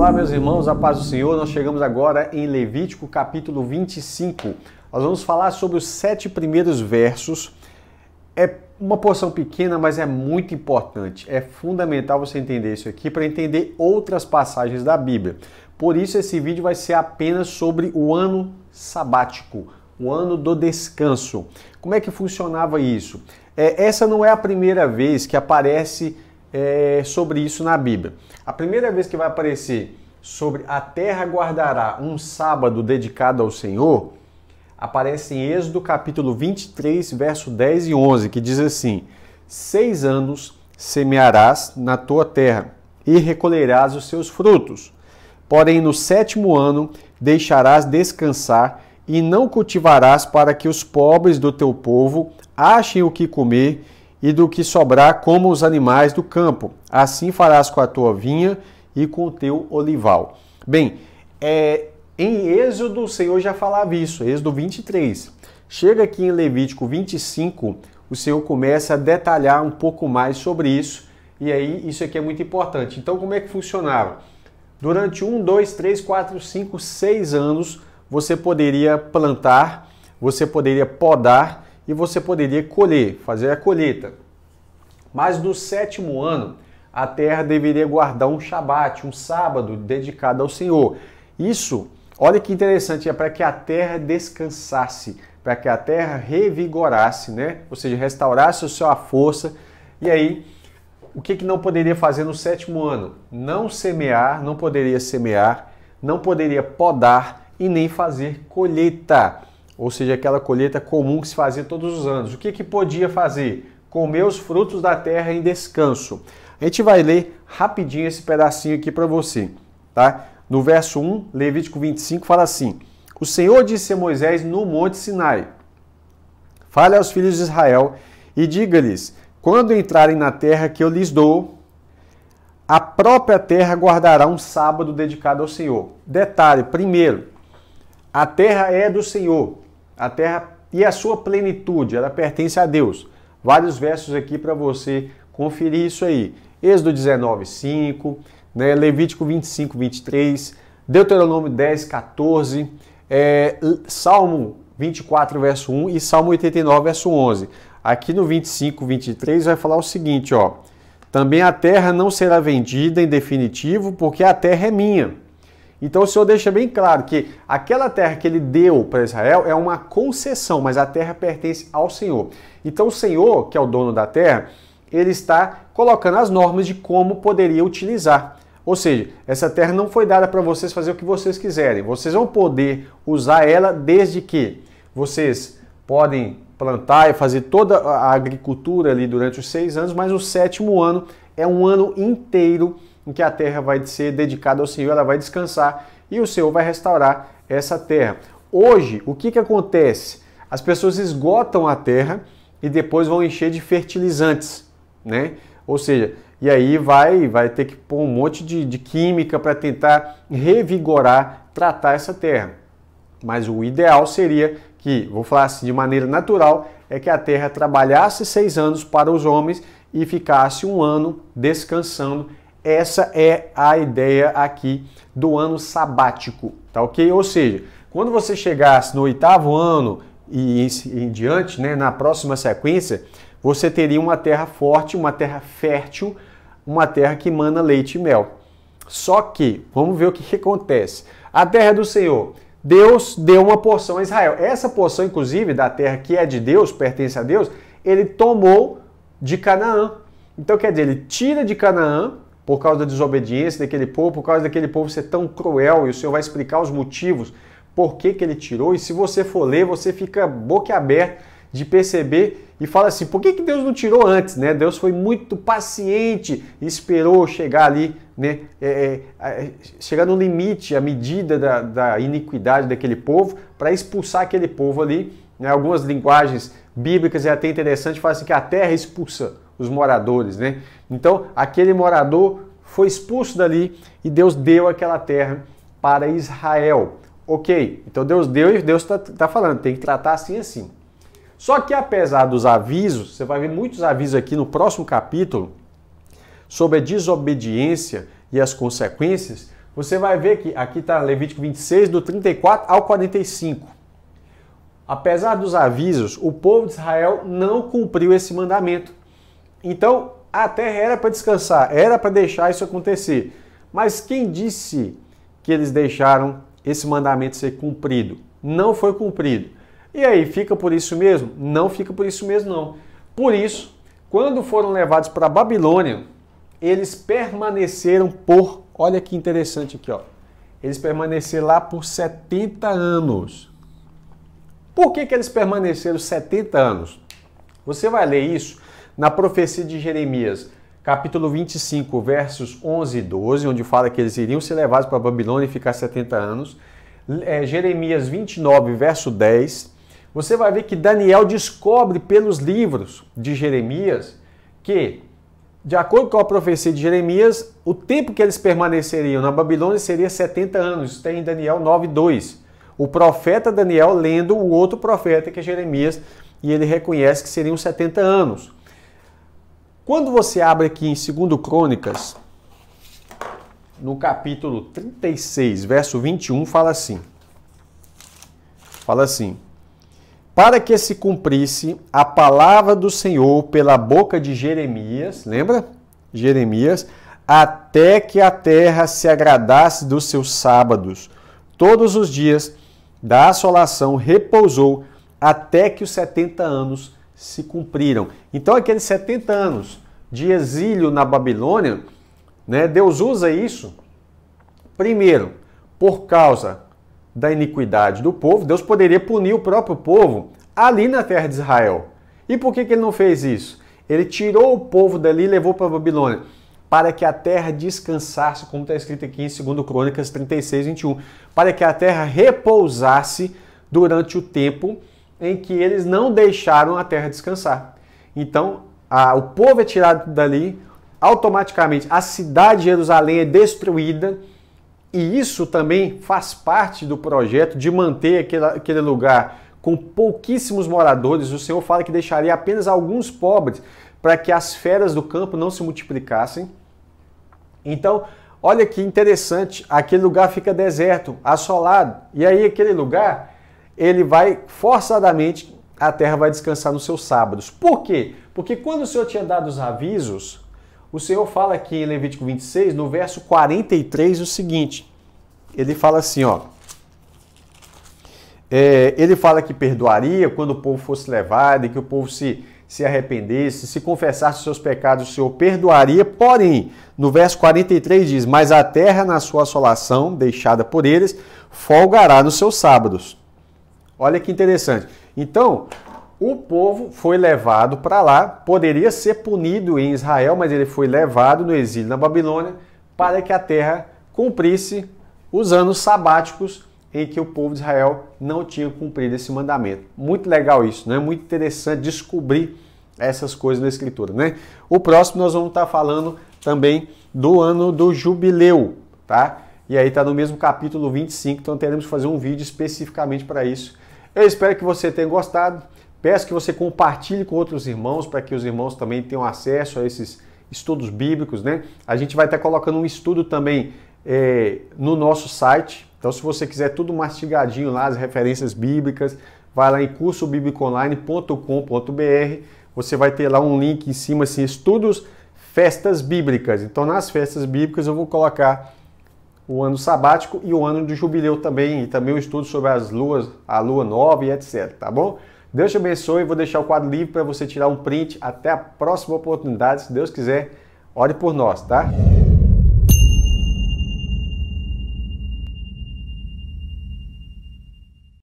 Olá, meus irmãos, a paz do Senhor. Nós chegamos agora em Levítico capítulo 25. Nós vamos falar sobre os sete primeiros versos. É uma porção pequena, mas é muito importante. É fundamental você entender isso aqui para entender outras passagens da Bíblia. Por isso, esse vídeo vai ser apenas sobre o ano sabático, o ano do descanso. Como é que funcionava isso? É, essa não é a primeira vez que aparece é, sobre isso na Bíblia. A primeira vez que vai aparecer sobre a terra guardará um sábado dedicado ao Senhor, aparece em Êxodo capítulo 23, verso 10 e 11, que diz assim: Seis anos semearás na tua terra e recolherás os seus frutos. Porém, no sétimo ano deixarás descansar e não cultivarás para que os pobres do teu povo achem o que comer e do que sobrar como os animais do campo. Assim farás com a tua vinha e com o teu olival. Bem, é, em Êxodo o Senhor já falava isso, Êxodo 23. Chega aqui em Levítico 25, o Senhor começa a detalhar um pouco mais sobre isso, e aí isso aqui é muito importante. Então, como é que funcionava? Durante um, dois, três, quatro, cinco, seis anos, você poderia plantar, você poderia podar e você poderia colher, fazer a colheita. Mas no sétimo ano, a terra deveria guardar um shabat, um sábado dedicado ao Senhor. Isso, olha que interessante, é para que a terra descansasse, para que a terra revigorasse, né? Ou seja, restaurasse a sua força. E aí, o que, que não poderia fazer no sétimo ano? Não semear, não poderia semear, não poderia podar e nem fazer colheita ou seja, aquela colheita comum que se fazia todos os anos. O que, que podia fazer? Comer os frutos da terra em descanso. A gente vai ler rapidinho esse pedacinho aqui para você, tá? No verso 1, Levítico 25 fala assim: O Senhor disse a Moisés no monte Sinai: Fale aos filhos de Israel e diga-lhes: Quando entrarem na terra que eu lhes dou, a própria terra guardará um sábado dedicado ao Senhor. Detalhe, primeiro, a terra é do Senhor a terra e a sua plenitude, ela pertence a Deus. Vários versos aqui para você conferir isso aí. Êxodo 19, 5, né? Levítico 25, 23, Deuteronômio 10, 14, é, Salmo 24, verso 1 e Salmo 89, verso 11. Aqui no 25, 23 vai falar o seguinte, ó. Também a terra não será vendida em definitivo, porque a terra é minha então o Senhor deixa bem claro que aquela terra que ele deu para Israel é uma concessão, mas a terra pertence ao Senhor. Então o Senhor, que é o dono da terra, ele está colocando as normas de como poderia utilizar. Ou seja, essa terra não foi dada para vocês fazer o que vocês quiserem. Vocês vão poder usar ela desde que vocês podem plantar e fazer toda a agricultura ali durante os seis anos, mas o sétimo ano é um ano inteiro em que a terra vai ser dedicada ao Senhor, ela vai descansar e o Senhor vai restaurar essa terra. Hoje, o que, que acontece? As pessoas esgotam a terra e depois vão encher de fertilizantes, né? Ou seja, e aí vai, vai ter que pôr um monte de, de química para tentar revigorar, tratar essa terra. Mas o ideal seria que, vou falar assim de maneira natural, é que a terra trabalhasse seis anos para os homens e ficasse um ano descansando essa é a ideia aqui do ano sabático, tá ok? Ou seja, quando você chegasse no oitavo ano e em diante, né, na próxima sequência, você teria uma terra forte, uma terra fértil, uma terra que mana leite e mel. Só que, vamos ver o que, que acontece. A terra do Senhor, Deus deu uma porção a Israel. Essa porção, inclusive, da terra que é de Deus, pertence a Deus, ele tomou de Canaã. Então, quer dizer, ele tira de Canaã por causa da desobediência daquele povo, por causa daquele povo ser tão cruel, e o Senhor vai explicar os motivos por que, que ele tirou, e se você for ler, você fica aberta de perceber e fala assim: por que, que Deus não tirou antes? Né? Deus foi muito paciente esperou chegar ali, né? É, é, chegar no limite, a medida da, da iniquidade daquele povo, para expulsar aquele povo ali. Né? Algumas linguagens bíblicas é até interessante, falam assim que a terra é expulsa os moradores, né? Então, aquele morador foi expulso dali e Deus deu aquela terra para Israel. Ok, então Deus deu e Deus está tá falando, tem que tratar assim assim. Só que apesar dos avisos, você vai ver muitos avisos aqui no próximo capítulo sobre a desobediência e as consequências, você vai ver que aqui está Levítico 26, do 34 ao 45. Apesar dos avisos, o povo de Israel não cumpriu esse mandamento. Então, a terra era para descansar, era para deixar isso acontecer. Mas quem disse que eles deixaram esse mandamento ser cumprido? Não foi cumprido. E aí, fica por isso mesmo? Não fica por isso mesmo, não. Por isso, quando foram levados para a Babilônia, eles permaneceram por, olha que interessante aqui, ó. Eles permaneceram lá por 70 anos. Por que, que eles permaneceram 70 anos? Você vai ler isso na profecia de Jeremias, capítulo 25, versos 11 e 12, onde fala que eles iriam ser levados para a Babilônia e ficar 70 anos, é, Jeremias 29, verso 10, você vai ver que Daniel descobre pelos livros de Jeremias que, de acordo com a profecia de Jeremias, o tempo que eles permaneceriam na Babilônia seria 70 anos, Isso tem em Daniel 9, 2. O profeta Daniel lendo o outro profeta que é Jeremias, e ele reconhece que seriam 70 anos. Quando você abre aqui em 2 Crônicas, no capítulo 36, verso 21, fala assim: Fala assim: Para que se cumprisse a palavra do Senhor pela boca de Jeremias, lembra? Jeremias, até que a terra se agradasse dos seus sábados. Todos os dias da assolação repousou até que os 70 anos se cumpriram. Então, aqueles 70 anos de exílio na Babilônia, né, Deus usa isso, primeiro, por causa da iniquidade do povo, Deus poderia punir o próprio povo ali na terra de Israel. E por que, que ele não fez isso? Ele tirou o povo dali e levou para a Babilônia, para que a terra descansasse, como está escrito aqui em 2 Crônicas 36, 21, para que a terra repousasse durante o tempo em que eles não deixaram a terra descansar. Então, a, o povo é tirado dali, automaticamente a cidade de Jerusalém é destruída, e isso também faz parte do projeto de manter aquele, aquele lugar com pouquíssimos moradores. O Senhor fala que deixaria apenas alguns pobres para que as feras do campo não se multiplicassem. Então, olha que interessante, aquele lugar fica deserto, assolado. E aí aquele lugar ele vai forçadamente a terra vai descansar nos seus sábados. Por quê? Porque quando o Senhor tinha dado os avisos, o Senhor fala aqui em Levítico 26, no verso 43, o seguinte: ele fala assim, ó. É, ele fala que perdoaria quando o povo fosse levado e que o povo se, se arrependesse, se confessasse os seus pecados, o Senhor perdoaria. Porém, no verso 43 diz: Mas a terra, na sua assolação, deixada por eles, folgará nos seus sábados Olha que interessante. Então, o povo foi levado para lá, poderia ser punido em Israel, mas ele foi levado no exílio na Babilônia para que a terra cumprisse os anos sabáticos em que o povo de Israel não tinha cumprido esse mandamento. Muito legal isso, né? Muito interessante descobrir essas coisas na escritura, né? O próximo nós vamos estar falando também do ano do jubileu, tá? E aí está no mesmo capítulo 25, então teremos que fazer um vídeo especificamente para isso eu espero que você tenha gostado. Peço que você compartilhe com outros irmãos para que os irmãos também tenham acesso a esses estudos bíblicos, né? A gente vai estar colocando um estudo também é, no nosso site. Então, se você quiser tudo mastigadinho lá, as referências bíblicas, vai lá em cursobiblicoonline.com.br. Você vai ter lá um link em cima assim, estudos, festas bíblicas. Então, nas festas bíblicas eu vou colocar o ano sabático e o ano do jubileu também, e também o estudo sobre as luas, a lua nova e etc, tá bom? Deus te abençoe, vou deixar o quadro livre para você tirar um print. Até a próxima oportunidade, se Deus quiser, ore por nós, tá?